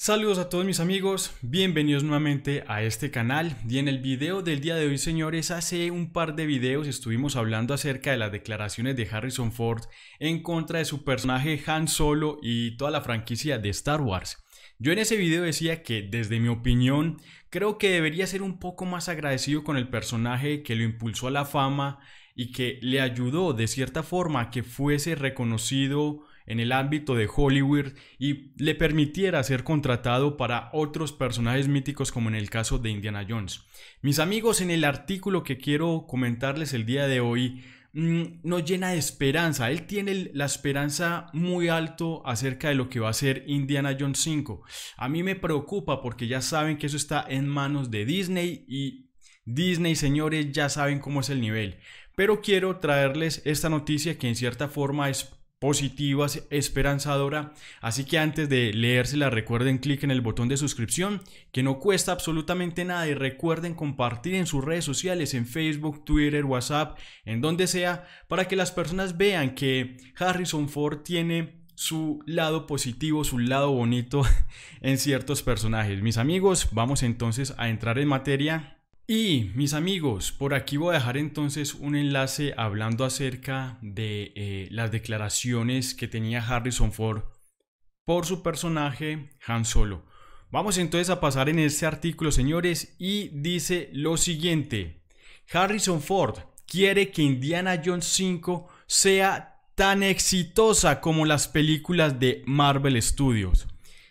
Saludos a todos mis amigos, bienvenidos nuevamente a este canal y en el video del día de hoy señores hace un par de videos estuvimos hablando acerca de las declaraciones de Harrison Ford en contra de su personaje Han Solo y toda la franquicia de Star Wars. Yo en ese video decía que desde mi opinión creo que debería ser un poco más agradecido con el personaje que lo impulsó a la fama y que le ayudó de cierta forma a que fuese reconocido en el ámbito de Hollywood y le permitiera ser contratado para otros personajes míticos como en el caso de Indiana Jones. Mis amigos, en el artículo que quiero comentarles el día de hoy, mm, nos llena de esperanza. Él tiene la esperanza muy alto acerca de lo que va a ser Indiana Jones 5. A mí me preocupa porque ya saben que eso está en manos de Disney y Disney, señores, ya saben cómo es el nivel. Pero quiero traerles esta noticia que en cierta forma es positiva, esperanzadora. Así que antes de leérsela, recuerden clic en el botón de suscripción, que no cuesta absolutamente nada. Y recuerden compartir en sus redes sociales, en Facebook, Twitter, WhatsApp, en donde sea, para que las personas vean que Harrison Ford tiene su lado positivo, su lado bonito en ciertos personajes. Mis amigos, vamos entonces a entrar en materia y mis amigos, por aquí voy a dejar entonces un enlace hablando acerca de eh, las declaraciones que tenía Harrison Ford por su personaje Han Solo. Vamos entonces a pasar en este artículo, señores, y dice lo siguiente. Harrison Ford quiere que Indiana Jones 5 sea tan exitosa como las películas de Marvel Studios.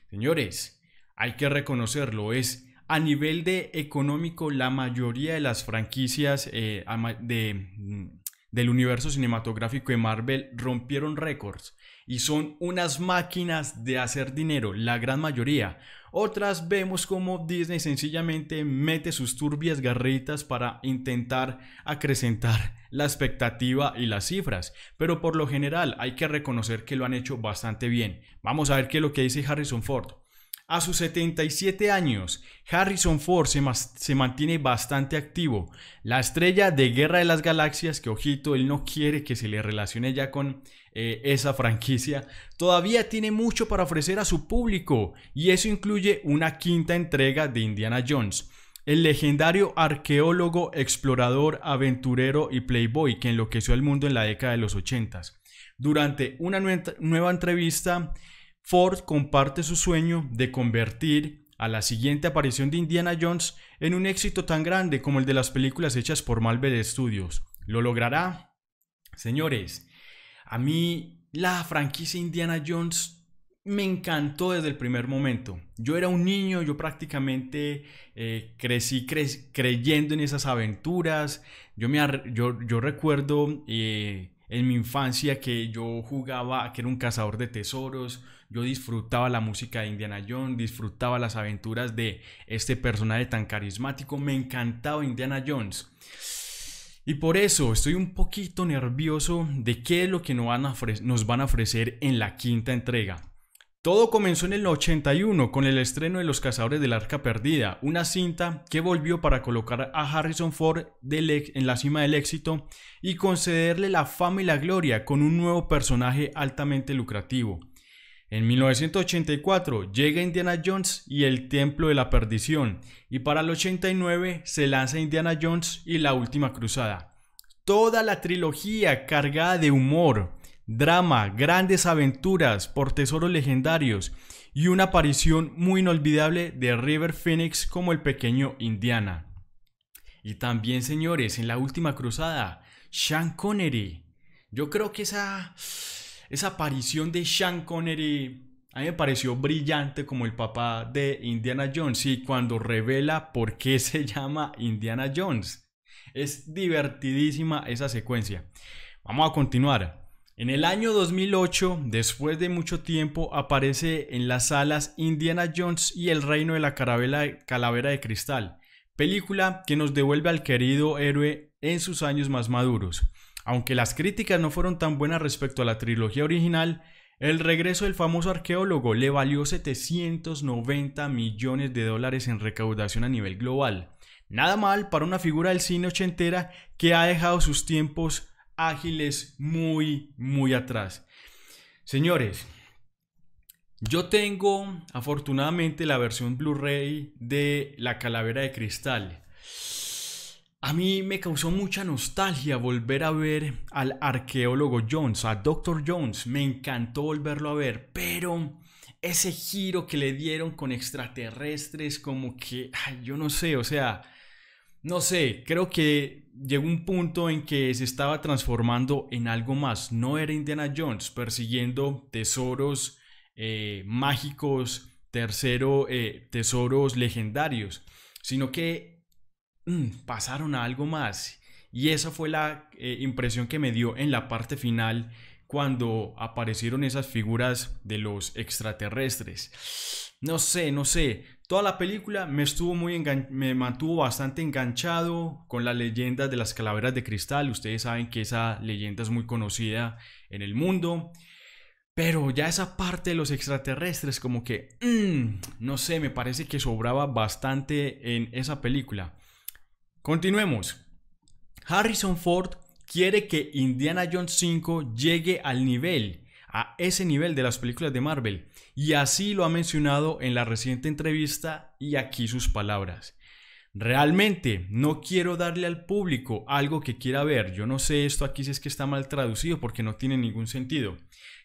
Señores, hay que reconocerlo, es a nivel de económico, la mayoría de las franquicias eh, de, mm, del universo cinematográfico de Marvel rompieron récords y son unas máquinas de hacer dinero, la gran mayoría. Otras vemos como Disney sencillamente mete sus turbias garritas para intentar acrecentar la expectativa y las cifras, pero por lo general hay que reconocer que lo han hecho bastante bien. Vamos a ver qué es lo que dice Harrison Ford. A sus 77 años, Harrison Ford se, mantiene bastante activo. La estrella de Guerra de las Galaxias, que ojito, él no quiere que se le relacione ya con eh, esa franquicia, todavía tiene mucho para ofrecer a su público, y eso incluye una quinta entrega de Indiana Jones. El legendario arqueólogo, explorador, aventurero y playboy que enloqueció al mundo en la década de los 80. Durante una nueva entrevista, Ford comparte su sueño de convertir a la siguiente aparición de Indiana Jones en un éxito tan grande como el de las películas hechas por Marvel Studios. ¿Lo logrará? Señores, a mí la franquicia Indiana Jones me encantó desde el primer momento. Yo era un niño, yo prácticamente eh, crecí creyendo en esas aventuras. Yo, me yo, yo recuerdo eh, en mi infancia que yo jugaba, que era un cazador de tesoros, yo disfrutaba la música de Indiana Jones, disfrutaba las aventuras de este personaje tan carismático, me encantaba Indiana Jones. Y por eso estoy un poquito nervioso de qué es lo que nos van a ofrecer en la quinta entrega. Todo comenzó en el 81 con el estreno de Los Cazadores del Arca Perdida, una cinta que volvió para colocar a Harrison Ford en la cima del éxito y concederle la fama y la gloria con un nuevo personaje altamente lucrativo. En 1984 llega Indiana Jones y el Templo de la Perdición, y para el 89 se lanza Indiana Jones y la Última Cruzada. Toda la trilogía cargada de humor, drama, grandes aventuras por tesoros legendarios y una aparición muy inolvidable de River Phoenix como el pequeño Indiana. Y también, señores, en la última cruzada, Sean Connery. Yo creo que esa, esa aparición de Sean Connery a mí me pareció brillante como el papá de Indiana Jones y cuando revela por qué se llama Indiana Jones. Es divertidísima esa secuencia. Vamos a continuar. En el año 2008, después de mucho tiempo, aparece en las salas Indiana Jones y el reino de la calavera de cristal, película que nos devuelve al querido héroe en sus años más maduros. Aunque las críticas no fueron tan buenas respecto a la trilogía original, el regreso del famoso arqueólogo le valió 790 millones de dólares en recaudación a nivel global. Nada mal para una figura del cine ochentera que ha dejado sus tiempos ágiles muy, muy atrás. Señores, yo tengo afortunadamente la versión Blu-ray de La Calavera de Cristal. A mí me causó mucha nostalgia volver a ver al arqueólogo Jones, a Dr. Jones. Me encantó volverlo a ver, pero ese giro que le dieron con extraterrestres, como que, yo no sé, o sea, no sé, creo que llegó un punto en que se estaba transformando en algo más. No era Indiana Jones persiguiendo tesoros eh, mágicos, tercero, eh, tesoros legendarios, sino que mm, pasaron a algo más. Y esa fue la eh, impresión que me dio en la parte final cuando aparecieron esas figuras de los extraterrestres. No sé, no sé, Toda la película me, estuvo muy me mantuvo bastante enganchado con la leyenda de las calaveras de cristal. Ustedes saben que esa leyenda es muy conocida en el mundo. Pero ya esa parte de los extraterrestres como que, mm, no sé, me parece que sobraba bastante en esa película. Continuemos. Harrison Ford quiere que Indiana Jones 5 llegue al nivel a ese nivel de las películas de Marvel. Y así lo ha mencionado en la reciente entrevista y aquí sus palabras. Realmente no quiero darle al público algo que quiera ver. Yo no sé esto aquí si es que está mal traducido porque no tiene ningún sentido.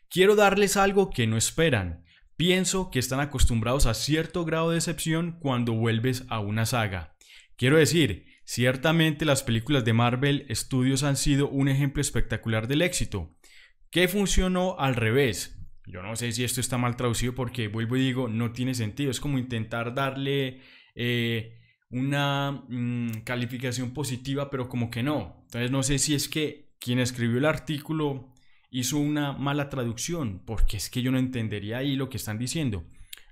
Quiero darles algo que no esperan. Pienso que están acostumbrados a cierto grado de decepción cuando vuelves a una saga. Quiero decir, ciertamente las películas de Marvel Studios han sido un ejemplo espectacular del éxito, ¿Qué funcionó al revés? Yo no sé si esto está mal traducido porque vuelvo y digo, no tiene sentido. Es como intentar darle eh, una mm, calificación positiva, pero como que no. Entonces no sé si es que quien escribió el artículo hizo una mala traducción, porque es que yo no entendería ahí lo que están diciendo.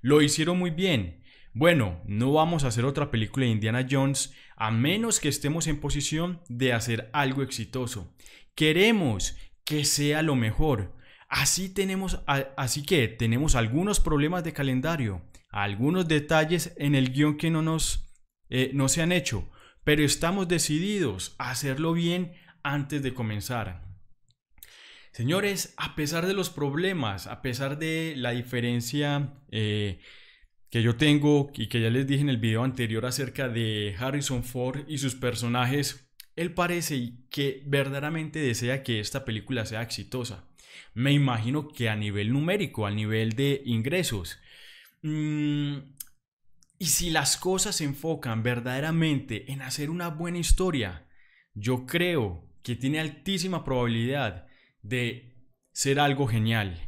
Lo hicieron muy bien. Bueno, no vamos a hacer otra película de Indiana Jones a menos que estemos en posición de hacer algo exitoso. Queremos que sea lo mejor. Así tenemos, así que tenemos algunos problemas de calendario, algunos detalles en el guión que no nos eh, no se han hecho, pero estamos decididos a hacerlo bien antes de comenzar. Señores, a pesar de los problemas, a pesar de la diferencia eh, que yo tengo y que ya les dije en el video anterior acerca de Harrison Ford y sus personajes él parece que verdaderamente desea que esta película sea exitosa. Me imagino que a nivel numérico, a nivel de ingresos. Mm, y si las cosas se enfocan verdaderamente en hacer una buena historia, yo creo que tiene altísima probabilidad de ser algo genial.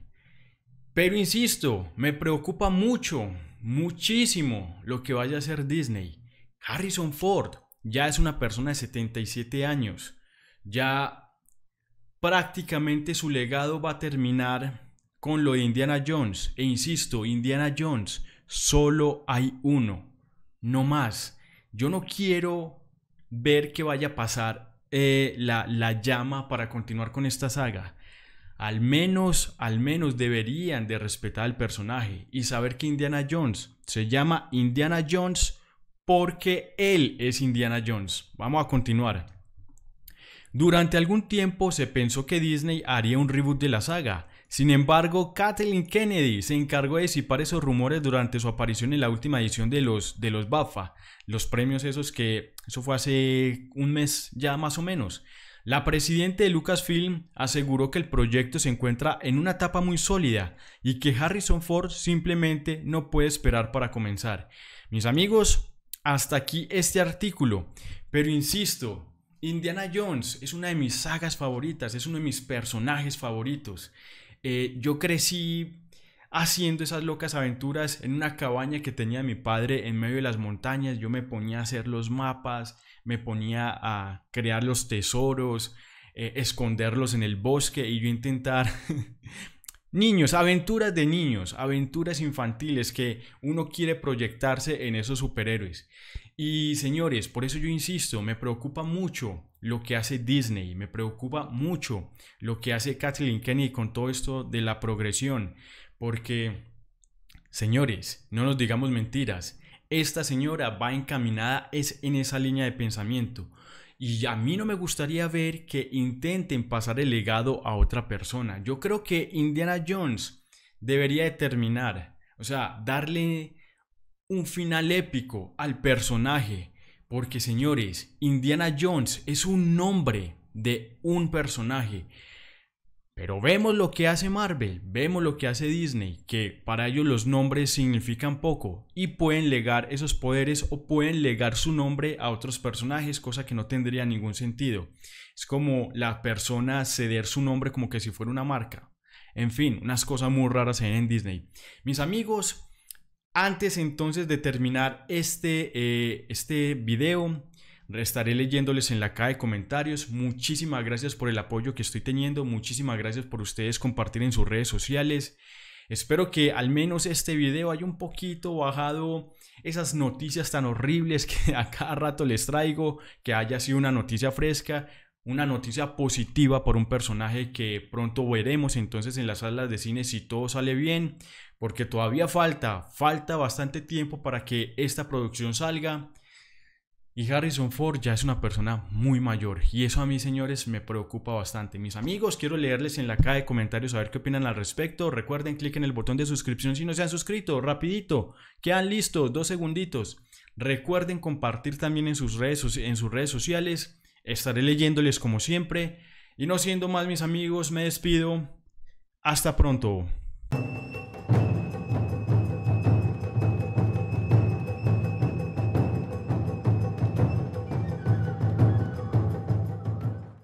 Pero insisto, me preocupa mucho, muchísimo lo que vaya a hacer Disney. Harrison Ford, ya es una persona de 77 años, ya prácticamente su legado va a terminar con lo de Indiana Jones. E insisto, Indiana Jones, solo hay uno, no más. Yo no quiero ver que vaya a pasar eh, la, la llama para continuar con esta saga. Al menos, al menos deberían de respetar al personaje y saber que Indiana Jones se llama Indiana Jones porque él es Indiana Jones. Vamos a continuar. Durante algún tiempo se pensó que Disney haría un reboot de la saga. Sin embargo, Kathleen Kennedy se encargó de disipar esos rumores durante su aparición en la última edición de los, de los BAFA, los premios esos que eso fue hace un mes ya más o menos. La presidenta de Lucasfilm aseguró que el proyecto se encuentra en una etapa muy sólida y que Harrison Ford simplemente no puede esperar para comenzar. Mis amigos, hasta aquí este artículo, pero insisto, Indiana Jones es una de mis sagas favoritas, es uno de mis personajes favoritos. Eh, yo crecí haciendo esas locas aventuras en una cabaña que tenía mi padre en medio de las montañas. Yo me ponía a hacer los mapas, me ponía a crear los tesoros, eh, esconderlos en el bosque y yo intentar Niños, aventuras de niños, aventuras infantiles que uno quiere proyectarse en esos superhéroes. Y señores, por eso yo insisto, me preocupa mucho lo que hace Disney, me preocupa mucho lo que hace Kathleen Kennedy con todo esto de la progresión, porque, señores, no nos digamos mentiras, esta señora va encaminada es en esa línea de pensamiento. Y a mí no me gustaría ver que intenten pasar el legado a otra persona. Yo creo que Indiana Jones debería de terminar, o sea, darle un final épico al personaje. Porque señores, Indiana Jones es un nombre de un personaje. Pero vemos lo que hace Marvel, vemos lo que hace Disney, que para ellos los nombres significan poco y pueden legar esos poderes o pueden legar su nombre a otros personajes, cosa que no tendría ningún sentido. Es como la persona ceder su nombre como que si fuera una marca. En fin, unas cosas muy raras en Disney. Mis amigos, antes entonces de terminar este, eh, este video, Estaré leyéndoles en la caja de comentarios. Muchísimas gracias por el apoyo que estoy teniendo. Muchísimas gracias por ustedes compartir en sus redes sociales. Espero que al menos este video haya un poquito bajado esas noticias tan horribles que a cada rato les traigo, que haya sido una noticia fresca, una noticia positiva por un personaje que pronto veremos entonces en las salas de cine si todo sale bien, porque todavía falta, falta bastante tiempo para que esta producción salga. Y Harrison Ford ya es una persona muy mayor y eso a mí señores me preocupa bastante. Mis amigos, quiero leerles en la caja de comentarios a ver qué opinan al respecto. Recuerden, cliquen el botón de suscripción si no se han suscrito, rapidito. Quedan listos, dos segunditos. Recuerden compartir también en sus redes, en sus redes sociales. Estaré leyéndoles como siempre. Y no siendo más mis amigos, me despido. Hasta pronto.